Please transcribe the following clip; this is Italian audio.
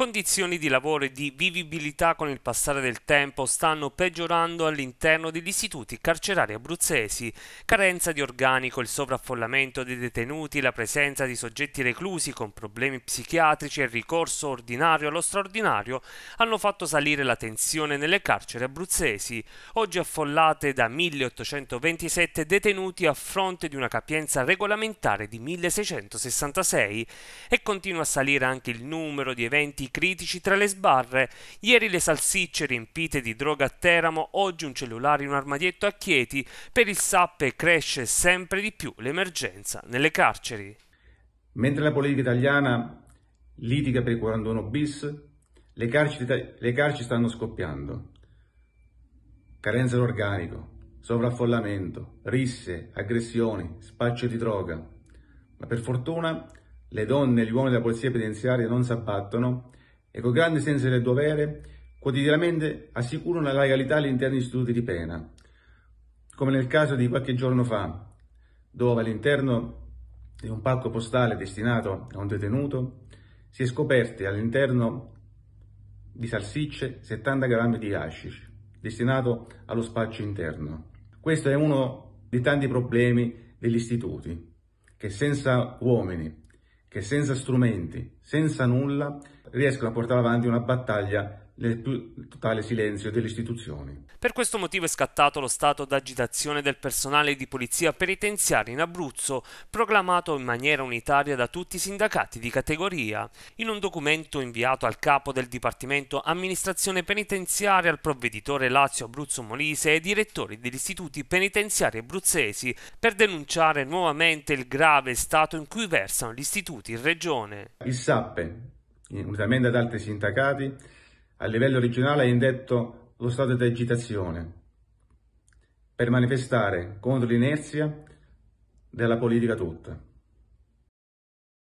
Condizioni di lavoro e di vivibilità con il passare del tempo stanno peggiorando all'interno degli istituti carcerari abruzzesi. Carenza di organico, il sovraffollamento dei detenuti, la presenza di soggetti reclusi con problemi psichiatrici e il ricorso ordinario allo straordinario hanno fatto salire la tensione nelle carceri abruzzesi, oggi affollate da 1827 detenuti a fronte di una capienza regolamentare di 1666 e continua a salire anche il numero di eventi critici tra le sbarre. Ieri le salsicce riempite di droga a Teramo, oggi un cellulare in un armadietto a Chieti. Per il SAP cresce sempre di più l'emergenza nelle carceri. Mentre la politica italiana litiga per il 41 bis, le carceri, le carceri stanno scoppiando. Carenza d'organico, sovraffollamento, risse, aggressioni, spaccio di droga. Ma per fortuna le donne e gli uomini della polizia penitenziaria non si abbattono e con grande senso del dovere quotidianamente assicurano la legalità all'interno degli istituti di pena, come nel caso di qualche giorno fa, dove all'interno di un pacco postale destinato a un detenuto si è scoperti all'interno di salsicce 70 grammi di hashish destinato allo spaccio interno. Questo è uno dei tanti problemi degli istituti che senza uomini, che senza strumenti, senza nulla riescono a portare avanti una battaglia nel più totale silenzio delle istituzioni. Per questo motivo è scattato lo stato d'agitazione del personale di polizia penitenziaria in Abruzzo, proclamato in maniera unitaria da tutti i sindacati di categoria. In un documento inviato al capo del Dipartimento Amministrazione Penitenziaria, al provveditore Lazio Abruzzo Molise e ai direttori degli istituti penitenziari abruzzesi, per denunciare nuovamente il grave stato in cui versano gli istituti in regione. Il SAPPE, unitamente ad altri sindacati, a livello regionale è indetto lo stato di agitazione per manifestare contro l'inerzia della politica tutta.